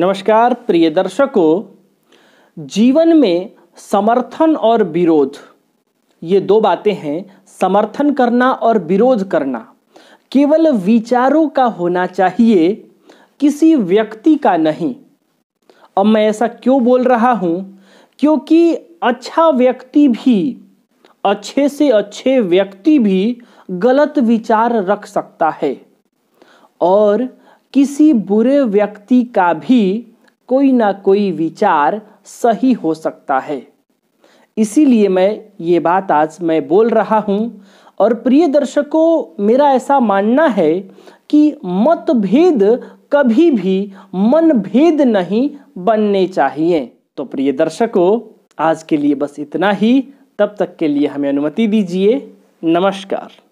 नमस्कार प्रिय दर्शकों जीवन में समर्थन और विरोध ये दो बातें हैं समर्थन करना और विरोध करना केवल विचारों का होना चाहिए किसी व्यक्ति का नहीं अब मैं ऐसा क्यों बोल रहा हूं क्योंकि अच्छा व्यक्ति भी अच्छे से अच्छे व्यक्ति भी गलत विचार रख सकता है और किसी बुरे व्यक्ति का भी कोई ना कोई विचार सही हो सकता है इसीलिए मैं ये बात आज मैं बोल रहा हूँ और प्रिय दर्शकों मेरा ऐसा मानना है कि मतभेद कभी भी मनभेद नहीं बनने चाहिए तो प्रिय दर्शकों आज के लिए बस इतना ही तब तक के लिए हमें अनुमति दीजिए नमस्कार